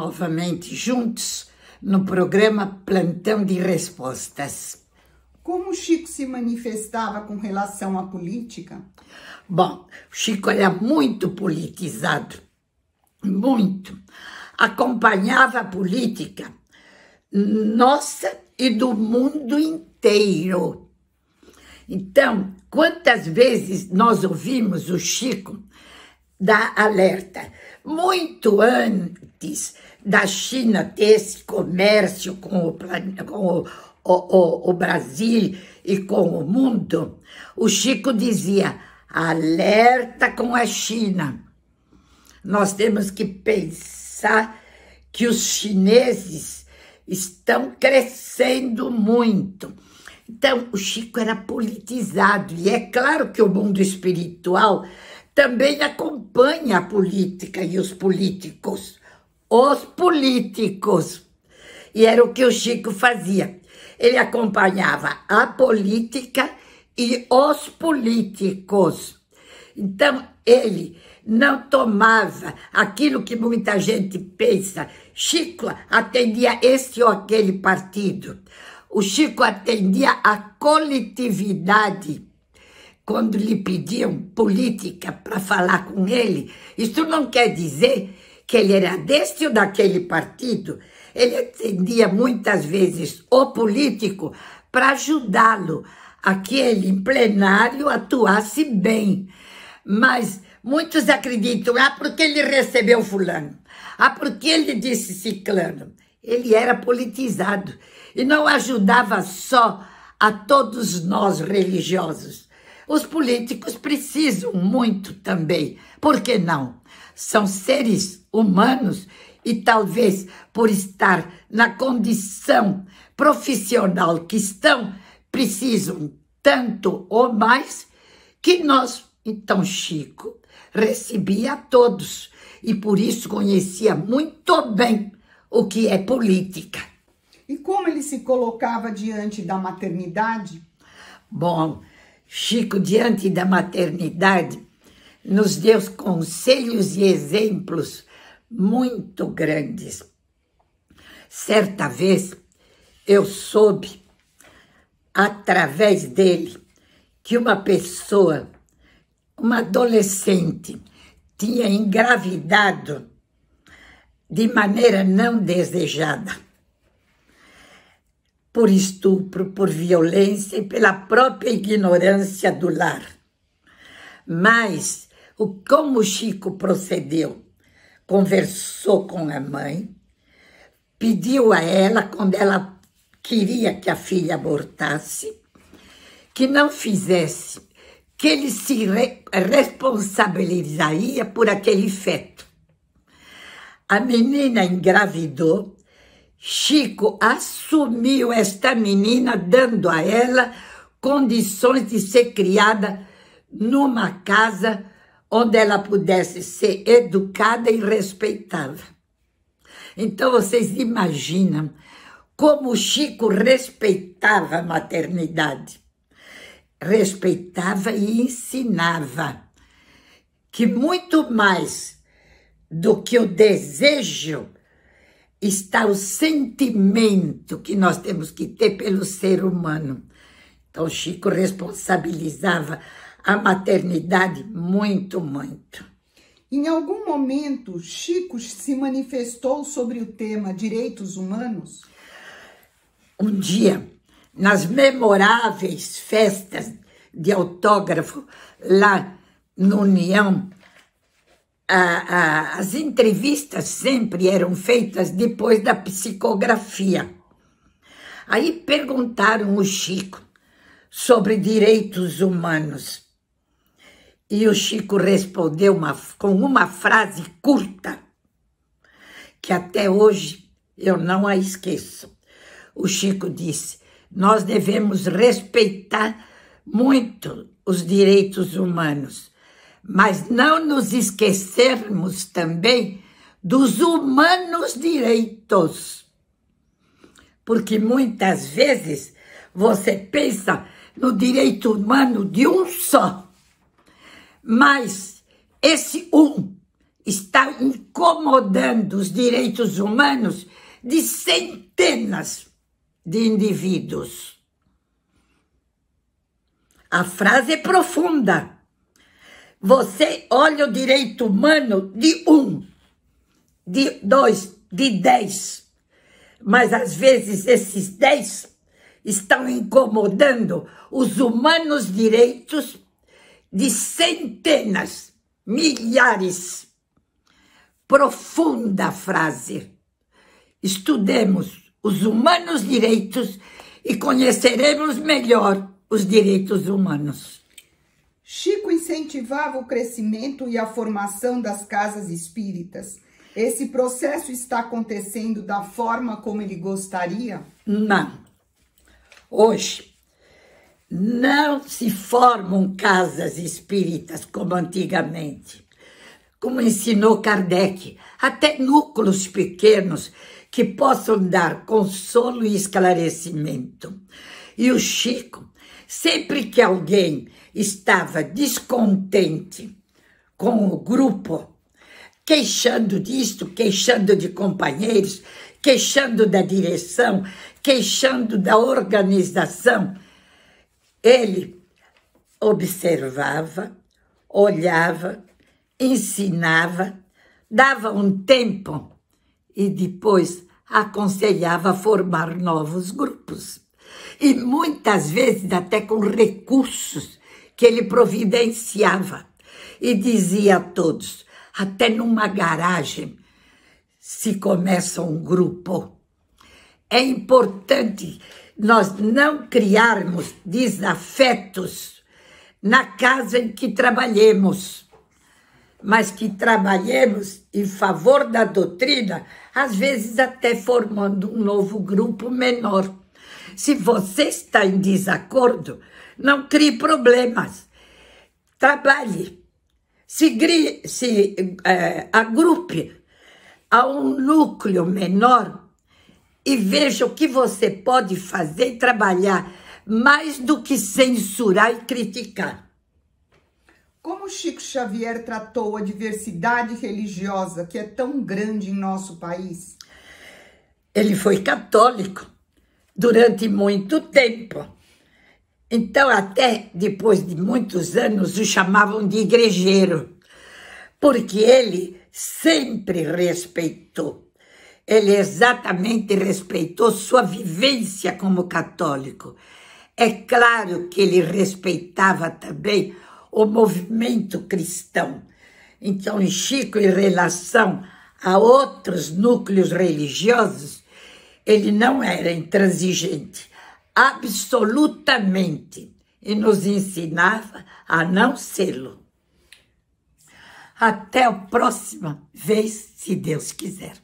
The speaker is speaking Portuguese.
novamente juntos no programa Plantão de Respostas. Como o Chico se manifestava com relação à política? Bom, Chico era muito politizado, muito. Acompanhava a política nossa e do mundo inteiro. Então, quantas vezes nós ouvimos o Chico da alerta. Muito antes da China ter esse comércio com o, com o, o, o Brasil e com o mundo, o Chico dizia: alerta com a China. Nós temos que pensar que os chineses estão crescendo muito. Então, o Chico era politizado, e é claro que o mundo espiritual também acompanha a política e os políticos. Os políticos. E era o que o Chico fazia. Ele acompanhava a política e os políticos. Então, ele não tomava aquilo que muita gente pensa. Chico atendia este ou aquele partido. O Chico atendia a coletividade quando lhe pediam política para falar com ele, isso não quer dizer que ele era deste ou daquele partido. Ele atendia muitas vezes o político para ajudá-lo a que ele, em plenário, atuasse bem. Mas muitos acreditam, ah, porque ele recebeu fulano, ah, porque ele disse ciclano. Ele era politizado e não ajudava só a todos nós religiosos, os políticos precisam muito também, por que não? São seres humanos e talvez por estar na condição profissional que estão, precisam tanto ou mais que nós, então Chico, recebia a todos e por isso conhecia muito bem o que é política. E como ele se colocava diante da maternidade? Bom, Chico, diante da maternidade, nos deu conselhos e exemplos muito grandes. Certa vez eu soube, através dele, que uma pessoa, uma adolescente, tinha engravidado de maneira não desejada por estupro, por violência e pela própria ignorância do lar. Mas o como Chico procedeu? Conversou com a mãe, pediu a ela quando ela queria que a filha abortasse, que não fizesse, que ele se re responsabilizaria por aquele feto. A menina engravidou Chico assumiu esta menina, dando a ela condições de ser criada numa casa onde ela pudesse ser educada e respeitada. Então vocês imaginam como Chico respeitava a maternidade. Respeitava e ensinava que muito mais do que o desejo está o sentimento que nós temos que ter pelo ser humano. Então, Chico responsabilizava a maternidade muito, muito. Em algum momento, Chico se manifestou sobre o tema direitos humanos? Um dia, nas memoráveis festas de autógrafo lá no União, as entrevistas sempre eram feitas depois da psicografia. Aí perguntaram o Chico sobre direitos humanos. E o Chico respondeu uma, com uma frase curta, que até hoje eu não a esqueço. O Chico disse: Nós devemos respeitar muito os direitos humanos, mas não nos esquecermos também dos humanos direitos. Porque muitas vezes você pensa no direito humano de um só, mas esse um está incomodando os direitos humanos de centenas de indivíduos. A frase é profunda você olha o direito humano de um, de dois, de dez. Mas às vezes esses dez estão incomodando os humanos direitos de centenas, milhares. Profunda frase. Estudemos os humanos direitos e conheceremos melhor os direitos humanos. Chico incentivava o crescimento e a formação das casas espíritas. Esse processo está acontecendo da forma como ele gostaria? Não. Hoje, não se formam casas espíritas como antigamente. Como ensinou Kardec, até núcleos pequenos que possam dar consolo e esclarecimento. E o Chico Sempre que alguém estava descontente com o grupo, queixando disto, queixando de companheiros, queixando da direção, queixando da organização, ele observava, olhava, ensinava, dava um tempo e depois aconselhava a formar novos grupos e muitas vezes até com recursos que ele providenciava. E dizia a todos: até numa garagem se começa um grupo. É importante nós não criarmos desafetos na casa em que trabalhemos, mas que trabalhemos em favor da doutrina, às vezes até formando um novo grupo menor. Se você está em desacordo, não crie problemas. Trabalhe. Se, se é, agrupe a um núcleo menor e veja o que você pode fazer e trabalhar mais do que censurar e criticar. Como Chico Xavier tratou a diversidade religiosa que é tão grande em nosso país? Ele foi católico durante muito tempo. Então, até depois de muitos anos, o chamavam de igrejeiro, porque ele sempre respeitou. Ele exatamente respeitou sua vivência como católico. É claro que ele respeitava também o movimento cristão. Então, Chico, em relação a outros núcleos religiosos, ele não era intransigente, absolutamente, e nos ensinava a não sê-lo. Até a próxima vez, se Deus quiser.